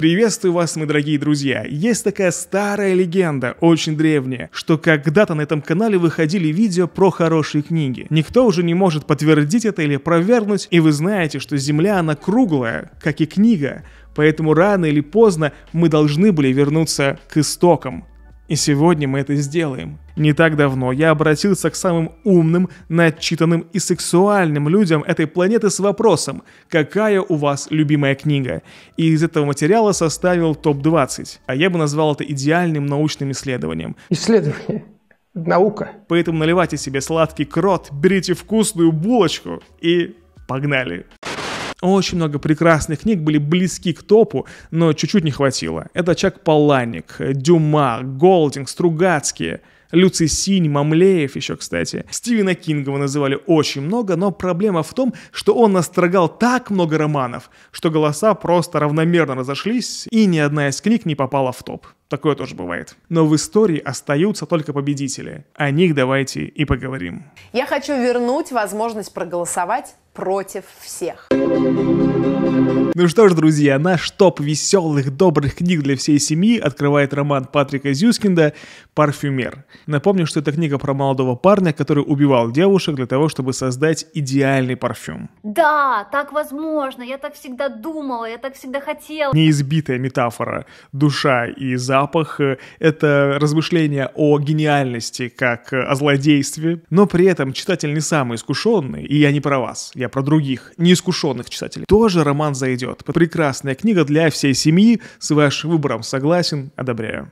Приветствую вас, мои дорогие друзья. Есть такая старая легенда, очень древняя, что когда-то на этом канале выходили видео про хорошие книги. Никто уже не может подтвердить это или провернуть, и вы знаете, что Земля, она круглая, как и книга. Поэтому рано или поздно мы должны были вернуться к истокам, и сегодня мы это сделаем. Не так давно я обратился к самым умным, начитанным и сексуальным людям этой планеты с вопросом, какая у вас любимая книга? И из этого материала составил топ-20. А я бы назвал это идеальным научным исследованием. Исследование. Наука. Поэтому наливайте себе сладкий крот, берите вкусную булочку и погнали. Погнали. Очень много прекрасных книг были близки к топу, но чуть-чуть не хватило. Это Чак Паланик, Дюма, Голдинг, Стругацкие – Люций Синь, Мамлеев еще, кстати. Стивена Кингова называли очень много, но проблема в том, что он настрогал так много романов, что голоса просто равномерно разошлись, и ни одна из книг не попала в топ. Такое тоже бывает. Но в истории остаются только победители. О них давайте и поговорим. Я хочу вернуть возможность проголосовать против всех. Ну что ж, друзья, наш топ веселых, добрых книг для всей семьи открывает роман Патрика Зюскинда «Парфюмер». Напомню, что это книга про молодого парня, который убивал девушек для того, чтобы создать идеальный парфюм. Да, так возможно, я так всегда думала, я так всегда хотела. Неизбитая метафора душа и запах — это размышление о гениальности как о злодействе, но при этом читатель не самый искушенный, и я не про вас я про других, неискушенных читателей, тоже роман зайдет. Прекрасная книга для всей семьи, с вашим выбором согласен, одобряю.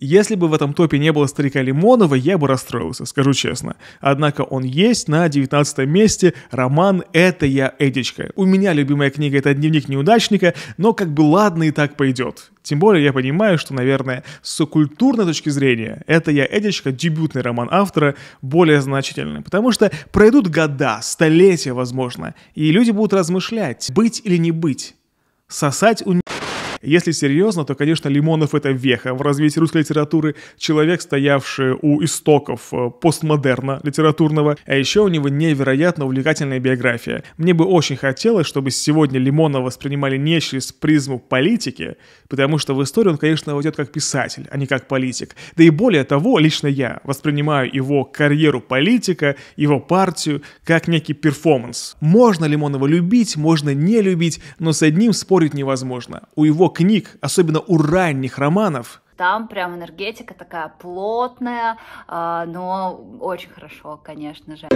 Если бы в этом топе не было старика Лимонова, я бы расстроился, скажу честно. Однако он есть на 19 месте, роман «Это я, Эдичка». У меня любимая книга — это «Дневник неудачника», но как бы ладно и так пойдет. Тем более я понимаю, что, наверное, с культурной точки зрения «Это я, Эдичка» — дебютный роман автора более значительный, потому что пройдут года, столетия, возможно, и люди будут размышлять, быть или не быть, сосать у если серьезно, то, конечно, Лимонов — это веха в развитии русской литературы, человек, стоявший у истоков э, постмодерна литературного, а еще у него невероятно увлекательная биография. Мне бы очень хотелось, чтобы сегодня Лимонова воспринимали не через призму политики, потому что в историю он, конечно, уйдет как писатель, а не как политик. Да и более того, лично я воспринимаю его карьеру политика, его партию, как некий перформанс. Можно Лимонова любить, можно не любить, но с одним спорить невозможно. У его книг, особенно у ранних романов, там прям энергетика такая плотная, а, но очень хорошо, конечно же.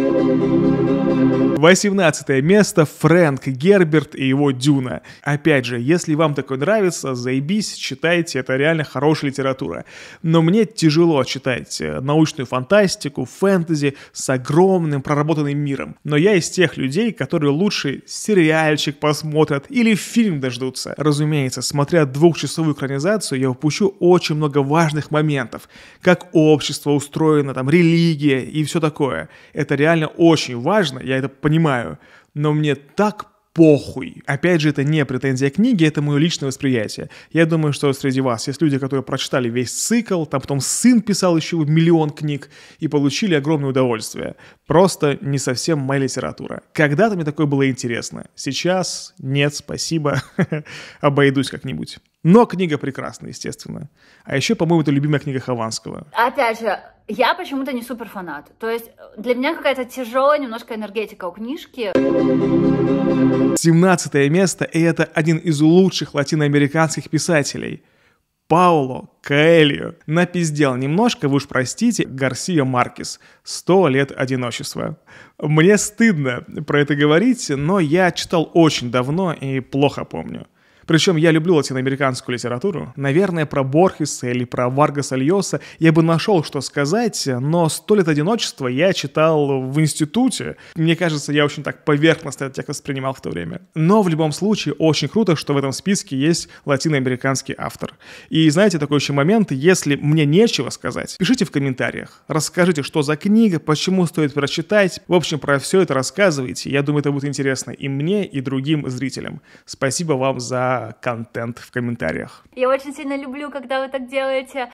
18 место Фрэнк Герберт и его Дюна. Опять же, если вам такое нравится, заебись, читайте, это реально хорошая литература. Но мне тяжело читать э, научную фантастику, фэнтези с огромным проработанным миром. Но я из тех людей, которые лучше сериальчик посмотрят или фильм дождутся. Разумеется, смотря двухчасовую экранизацию, я упущу очень очень много важных моментов, как общество устроено, там, религия и все такое. Это реально очень важно, я это понимаю, но мне так похуй. Опять же, это не претензия книги, это мое личное восприятие. Я думаю, что среди вас есть люди, которые прочитали весь цикл, там потом сын писал еще миллион книг и получили огромное удовольствие. Просто не совсем моя литература. Когда-то мне такое было интересно. Сейчас нет, спасибо. Обойдусь как-нибудь. Но книга прекрасна, естественно. А еще, по-моему, это любимая книга Хованского. Опять же, я почему-то не супер фанат. То есть э, для меня какая-то тяжелая немножко энергетика у книжки. 17 место, и это один из лучших латиноамериканских писателей. Пауло Коэльо напиздел немножко, вы уж простите, Гарсио Маркес. «Сто лет одиночества». Мне стыдно про это говорить, но я читал очень давно и плохо помню. Причем я люблю латиноамериканскую литературу. Наверное, про Борхеса или про Варгаса Льоса я бы нашел, что сказать, но «Сто лет одиночества» я читал в институте. Мне кажется, я очень так поверхностно этот текст воспринимал в то время. Но в любом случае, очень круто, что в этом списке есть латиноамериканский автор. И знаете, такой еще момент, если мне нечего сказать, пишите в комментариях, расскажите, что за книга, почему стоит прочитать, в общем, про все это рассказывайте. Я думаю, это будет интересно и мне, и другим зрителям. Спасибо вам за контент в комментариях. Я очень сильно люблю, когда вы так делаете.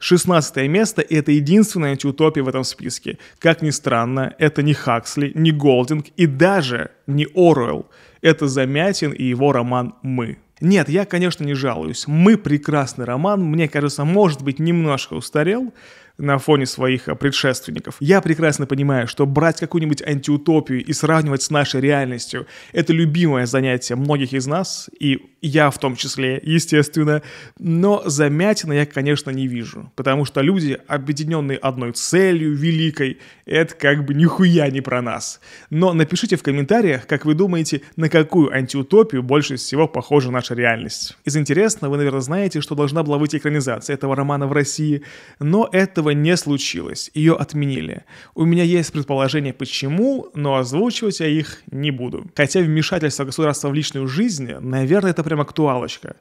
16 место — это единственная антиутопия в этом списке. Как ни странно, это не Хаксли, не Голдинг и даже не Оруэлл. Это Замятин и его роман «Мы». Нет, я, конечно, не жалуюсь. «Мы» — прекрасный роман, мне кажется, может быть, немножко устарел, на фоне своих э, предшественников. Я прекрасно понимаю, что брать какую-нибудь антиутопию и сравнивать с нашей реальностью – это любимое занятие многих из нас, и я в том числе, естественно. Но замятина я, конечно, не вижу, потому что люди, объединенные одной целью великой, это как бы нихуя не про нас. Но напишите в комментариях, как вы думаете, на какую антиутопию больше всего похожа наша реальность. Из интересного, вы, наверное, знаете, что должна была выйти экранизация этого романа в России, но этого этого не случилось, ее отменили. У меня есть предположение почему, но озвучивать я их не буду. Хотя вмешательство государства в личную жизнь, наверное, это прям актуалочка.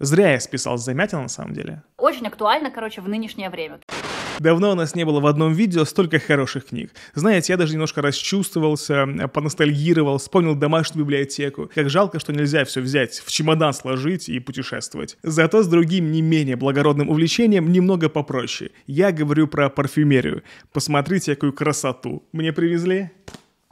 Зря я списал с замятина на самом деле. Очень актуально, короче, в нынешнее время. Давно у нас не было в одном видео столько хороших книг. Знаете, я даже немножко расчувствовался, поностальгировал, вспомнил домашнюю библиотеку. Как жалко, что нельзя все взять, в чемодан сложить и путешествовать. Зато с другим не менее благородным увлечением немного попроще. Я говорю про парфюмерию. Посмотрите, какую красоту. Мне привезли?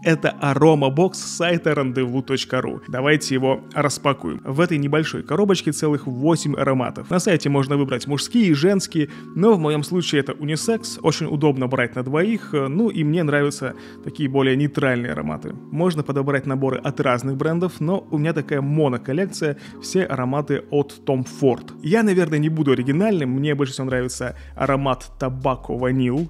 Это аромабокс с сайта rendezvous.ru. Давайте его распакуем. В этой небольшой коробочке целых 8 ароматов. На сайте можно выбрать мужские и женские, но в моем случае это унисекс, очень удобно брать на двоих, э, ну и мне нравятся такие более нейтральные ароматы. Можно подобрать наборы от разных брендов, но у меня такая моноколлекция, все ароматы от Tom Ford. Я, наверное, не буду оригинальным, мне больше всего нравится аромат табако ванил,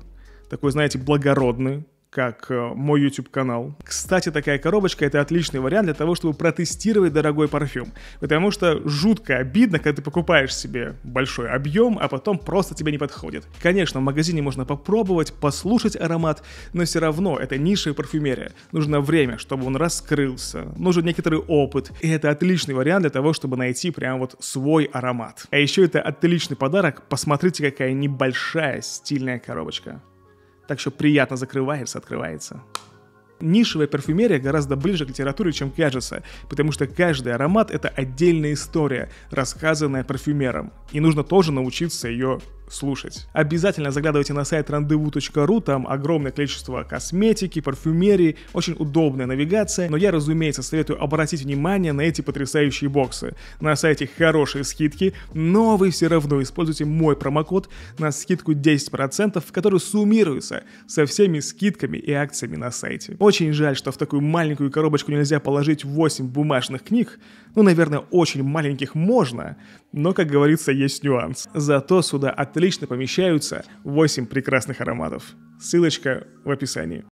такой, знаете, благородный, как э, мой YouTube канал. Кстати, такая коробочка это отличный вариант для того, чтобы протестировать дорогой парфюм. Потому что жутко обидно, когда ты покупаешь себе большой объем, а потом просто тебе не подходит. Конечно, в магазине можно попробовать, послушать аромат, но все равно это ниша парфюмерия. Нужно время, чтобы он раскрылся, нужен некоторый опыт. И это отличный вариант для того, чтобы найти прям вот свой аромат. А еще это отличный подарок, посмотрите, какая небольшая стильная коробочка так что приятно закрывается, открывается. Нишевая парфюмерия гораздо ближе к литературе, чем кажется, потому что каждый аромат — это отдельная история, рассказанная парфюмером, и нужно тоже научиться ее слушать. Обязательно заглядывайте на сайт рандеву.ру, там огромное количество косметики, парфюмерии, очень удобная навигация, но я, разумеется, советую обратить внимание на эти потрясающие боксы. На сайте хорошие скидки, но вы все равно используйте мой промокод на скидку 10%, который суммируется со всеми скидками и акциями на сайте. Очень жаль, что в такую маленькую коробочку нельзя положить 8 бумажных книг, ну, наверное, очень маленьких можно, но, как говорится, есть нюанс. Зато сюда отлично помещаются 8 прекрасных ароматов. Ссылочка в описании.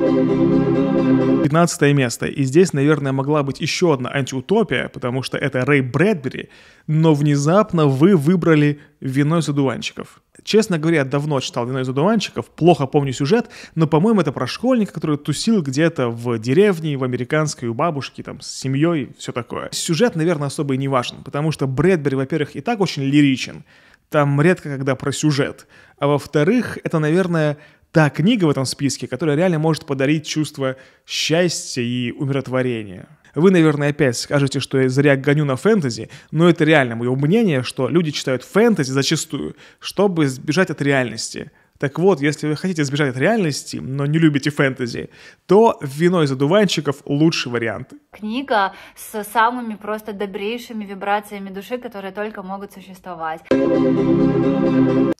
15 место. И здесь, наверное, могла быть еще одна антиутопия, потому что это Рэй Брэдбери, но внезапно вы выбрали «Вино из одуванчиков». Честно говоря, давно читал «Вино из одуванчиков», плохо помню сюжет, но, по-моему, это про школьника, который тусил где-то в деревне, в американской, у бабушки, там, с семьей, все такое. Сюжет, наверное, особо и не важен, потому что Брэдбери, во-первых, и так очень лиричен, там редко когда про сюжет. А во-вторых, это, наверное, та книга в этом списке, которая реально может подарить чувство счастья и умиротворения. Вы, наверное, опять скажете, что я зря гоню на фэнтези, но это реально мое мнение, что люди читают фэнтези зачастую, чтобы сбежать от реальности – так вот, если вы хотите сбежать от реальности, но не любите фэнтези, то «Вино из одуванчиков» — лучший вариант. Книга с самыми просто добрейшими вибрациями души, которые только могут существовать.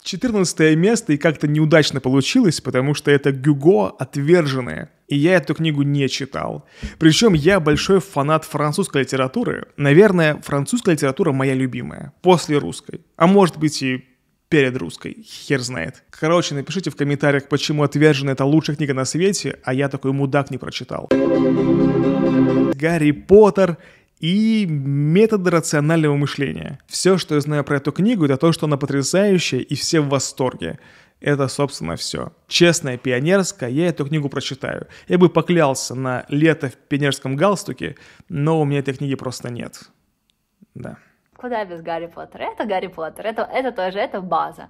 14 место и как-то неудачно получилось, потому что это Гюго отверженное, И я эту книгу не читал. Причем я большой фанат французской литературы. Наверное, французская литература моя любимая. После русской. А может быть и перед русской. Хер знает. Короче, напишите в комментариях, почему отвержена это лучшая книга на свете, а я такой мудак не прочитал. Гарри Поттер и методы рационального мышления. Все, что я знаю про эту книгу, это то, что она потрясающая и все в восторге. Это, собственно, все. Честная пионерская, я эту книгу прочитаю. Я бы поклялся на лето в пионерском галстуке, но у меня этой книги просто нет. Да куда без Гарри Поттера? Это Гарри Поттер, это, это тоже, это база.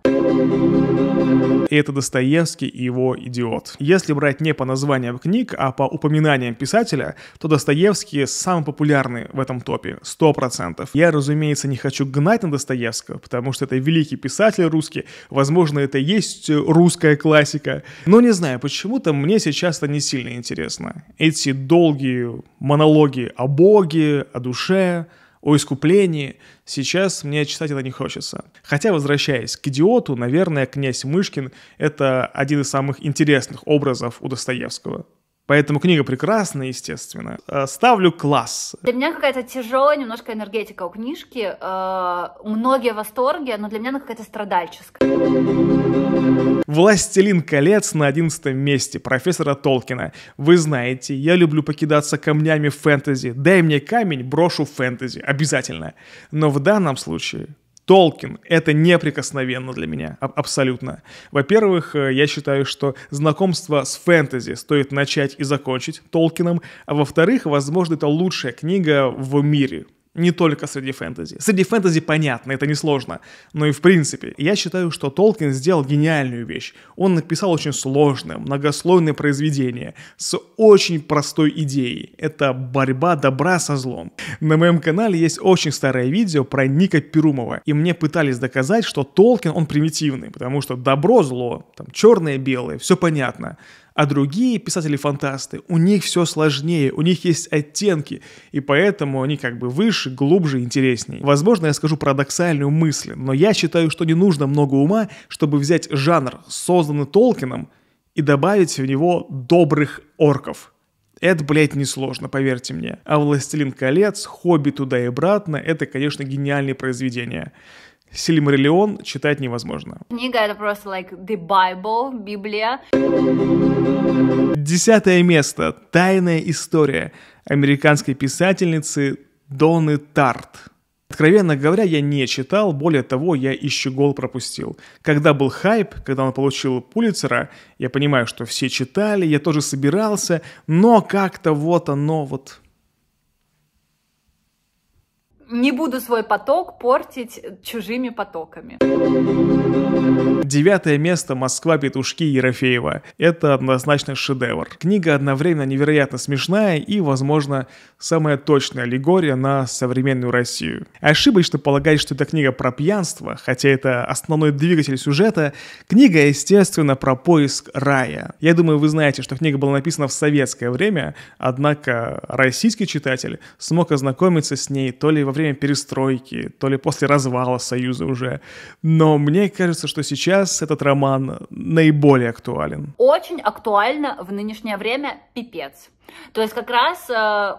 И это Достоевский и его «Идиот». Если брать не по названиям книг, а по упоминаниям писателя, то Достоевский самый популярный в этом топе, 100%. Я, разумеется, не хочу гнать на Достоевского, потому что это великий писатель русский, возможно, это и есть русская классика, но не знаю, почему-то мне сейчас это не сильно интересно. Эти долгие монологи о Боге, о душе, о искуплении, сейчас мне читать это не хочется. Хотя, возвращаясь к идиоту, наверное, князь Мышкин — это один из самых интересных образов у Достоевского. Поэтому книга прекрасна, естественно. Э, ставлю класс. Для меня какая-то тяжелая немножко энергетика у книжки. Э, многие в восторге, но для меня она какая-то страдальческая. «Властелин колец» на одиннадцатом месте профессора Толкина. Вы знаете, я люблю покидаться камнями в фэнтези. Дай мне камень, брошу фэнтези. Обязательно. Но в данном случае Толкин — это неприкосновенно для меня, а- абсолютно. Во-первых, э, я считаю, что знакомство с фэнтези стоит начать и закончить Толкином, а во-вторых, возможно, это лучшая книга в мире не только среди фэнтези. Среди фэнтези понятно, это несложно. Но и в принципе, я считаю, что Толкин сделал гениальную вещь. Он написал очень сложное, многослойное произведение с очень простой идеей. Это борьба добра со злом. На моем канале есть очень старое видео про Ника Перумова. И мне пытались доказать, что Толкин, он примитивный, потому что добро, зло, там черное, белое, все понятно. А другие писатели-фантасты, у них все сложнее, у них есть оттенки, и поэтому они как бы выше, глубже, интереснее. Возможно, я скажу парадоксальную мысль, но я считаю, что не нужно много ума, чтобы взять жанр, созданный Толкином, и добавить в него добрых орков. Это, блядь, несложно, поверьте мне. А «Властелин колец», «Хобби туда и обратно» — это, конечно, гениальные произведения. Сильмариллион читать невозможно. Книга — это просто like the Bible, Библия. Десятое место. Тайная история американской писательницы Доны Тарт. Откровенно говоря, я не читал, более того, я еще щегол пропустил. Когда был хайп, когда он получил Пулицера, я понимаю, что все читали, я тоже собирался, но как-то вот оно вот не буду свой поток портить чужими потоками. Девятое место «Москва. Петушки» Ерофеева. Это однозначно шедевр. Книга одновременно невероятно смешная и, возможно, самая точная аллегория на современную Россию. Ошибочно полагать, что это книга про пьянство, хотя это основной двигатель сюжета, книга, естественно, про поиск рая. Я думаю, вы знаете, что книга была написана в советское время, однако российский читатель смог ознакомиться с ней то ли во время время перестройки, то ли после развала Союза уже. Но мне кажется, что сейчас этот роман наиболее актуален. Очень актуально в нынешнее время пипец. То есть как раз... Э,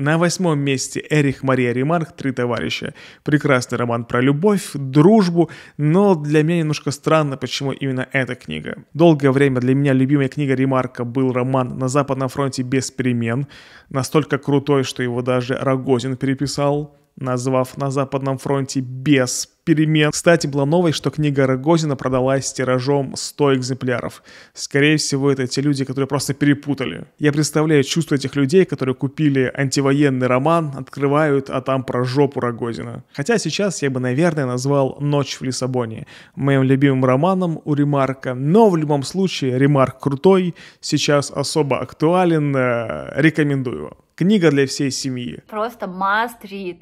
на восьмом месте Эрих Мария Ремарк «Три товарища». Прекрасный роман про любовь, дружбу, но для меня немножко странно, почему именно эта книга. Долгое время для меня любимая книга Ремарка был роман «На западном фронте без перемен», настолько крутой, что его даже Рогозин переписал назвав на Западном фронте без эксперимент. Кстати, была новость, что книга Рогозина продалась тиражом 100 экземпляров. Скорее всего, это те люди, которые просто перепутали. Я представляю чувство этих людей, которые купили антивоенный роман, открывают, а там про жопу Рогозина. Хотя сейчас я бы, наверное, назвал «Ночь в Лиссабоне» моим любимым романом у Ремарка. Но в любом случае, Ремарк крутой, сейчас особо актуален, э, рекомендую Книга для всей семьи. Просто must read.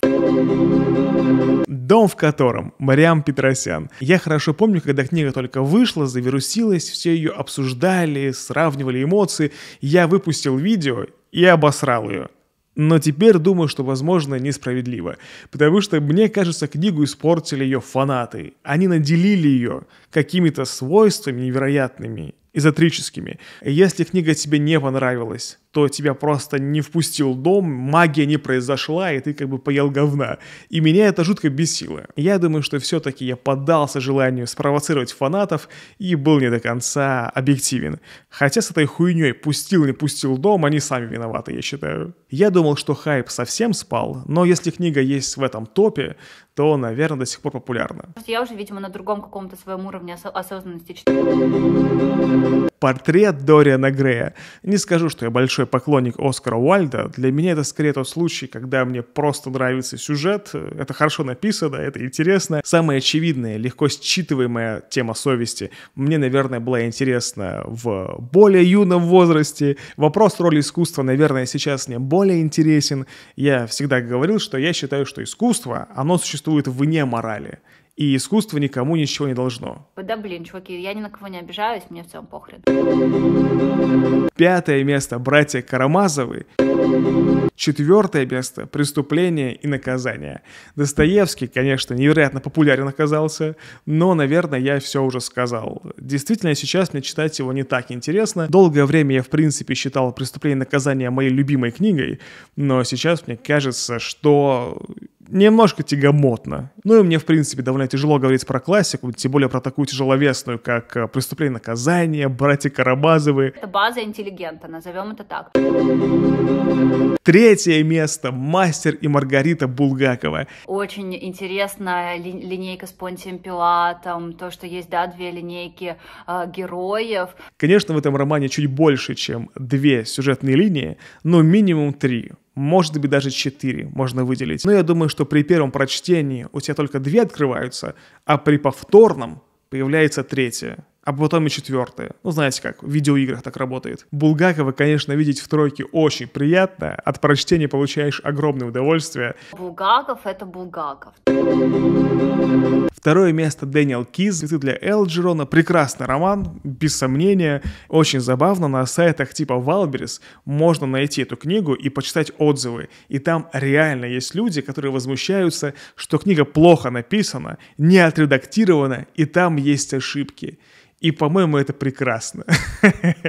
Дом, в котором автором, Мариам Петросян. Я хорошо помню, когда книга только вышла, завирусилась, все ее обсуждали, сравнивали эмоции. Я выпустил видео и обосрал ее. Но теперь думаю, что, возможно, несправедливо. Потому что, мне кажется, книгу испортили ее фанаты. Они наделили ее какими-то свойствами невероятными эзотерическими. Если книга тебе не понравилась, то тебя просто не впустил дом, магия не произошла, и ты как бы поел говна. И меня это жутко бесило. Я думаю, что все-таки я поддался желанию спровоцировать фанатов и был не до конца объективен. Хотя с этой хуйней пустил, не пустил дом, они сами виноваты, я считаю. Я думал, что хайп совсем спал, но если книга есть в этом топе, то, наверное, до сих пор популярно. Я уже, видимо, на другом каком-то своем уровне осознанности портрет Дориана Грея. Не скажу, что я большой поклонник Оскара Уальда. Для меня это скорее тот случай, когда мне просто нравится сюжет. Это хорошо написано, это интересно. Самая очевидная, легко считываемая тема совести мне, наверное, была интересна в более юном возрасте. Вопрос роли искусства, наверное, сейчас мне более интересен. Я всегда говорил, что я считаю, что искусство, оно существует вне морали и искусство никому ничего не должно. Да блин, чуваки, я ни на кого не обижаюсь, мне в целом похрен. Пятое место «Братья Карамазовы». Четвертое место «Преступление и наказание». Достоевский, конечно, невероятно популярен оказался, но, наверное, я все уже сказал. Действительно, сейчас мне читать его не так интересно. Долгое время я, в принципе, считал «Преступление и наказание» моей любимой книгой, но сейчас мне кажется, что немножко тягомотно. Ну и мне, в принципе, довольно тяжело говорить про классику, тем более про такую тяжеловесную, как э, «Преступление и наказание», «Братья Карабазовы». Это база интеллигента, назовем это так. Третье место «Мастер и Маргарита Булгакова». Очень интересная ли, линейка с Понтием Пилатом, то, что есть, да, две линейки э, героев. Конечно, в этом романе чуть больше, чем две сюжетные линии, но минимум три может быть, даже четыре можно выделить. Но я думаю, что при первом прочтении у тебя только две открываются, а при повторном появляется третья а потом и четвертое. Ну, знаете как, в видеоиграх так работает. Булгакова, конечно, видеть в тройке очень приятно, от прочтения получаешь огромное удовольствие. Булгаков — это Булгаков. Второе место Дэниел Киз, «Цветы для Элджерона», прекрасный роман, без сомнения, очень забавно, на сайтах типа Валберис можно найти эту книгу и почитать отзывы, и там реально есть люди, которые возмущаются, что книга плохо написана, не отредактирована, и там есть ошибки. И, по-моему, это прекрасно.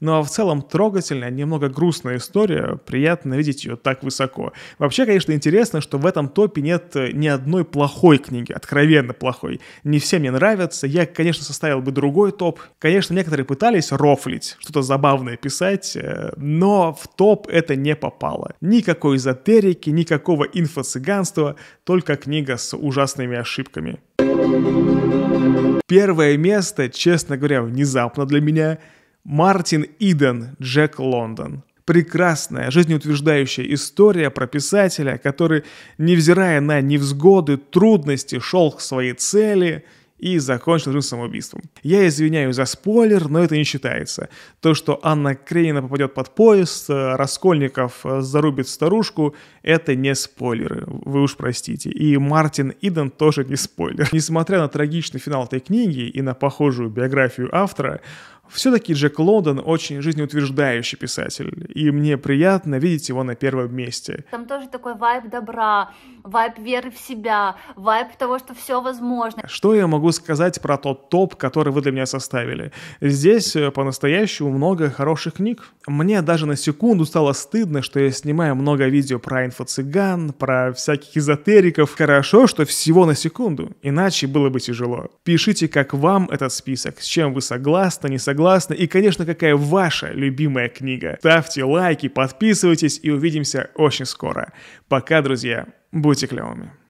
ну а в целом трогательная, немного грустная история. Приятно видеть ее так высоко. Вообще, конечно, интересно, что в этом топе нет э, ни одной плохой книги, откровенно плохой. Не все мне нравятся. Я, конечно, составил бы другой топ. Конечно, некоторые пытались рофлить, что-то забавное писать, э, но в топ это не попало. Никакой эзотерики, никакого инфо-цыганства, только книга с ужасными ошибками. Первое место, честно говоря, внезапно для меня. Мартин Иден, Джек Лондон. Прекрасная, жизнеутверждающая история про писателя, который, невзирая на невзгоды, трудности, шел к своей цели – и закончил жизнь самоубийством. Я извиняюсь за спойлер, но это не считается. То, что Анна Крейна попадет под поезд, э, Раскольников э, зарубит старушку, это не спойлеры, вы уж простите. И Мартин Иден тоже не спойлер. Несмотря на трагичный финал этой книги и на похожую биографию автора, все-таки Джек Лондон очень жизнеутверждающий писатель, и мне приятно видеть его на первом месте. Там тоже такой вайб добра, вайп веры в себя, вайп того, что все возможно. Что я могу сказать про тот топ, который вы для меня составили? Здесь э, по-настоящему много хороших книг. Мне даже на секунду стало стыдно, что я снимаю много видео про инфо-цыган, про всяких эзотериков. Хорошо, что всего на секунду, иначе было бы тяжело. Пишите, как вам этот список, с чем вы согласны, не согласны, и, конечно, какая ваша любимая книга. Ставьте лайки, подписывайтесь и увидимся очень скоро. Пока, друзья! Будьте клевыми.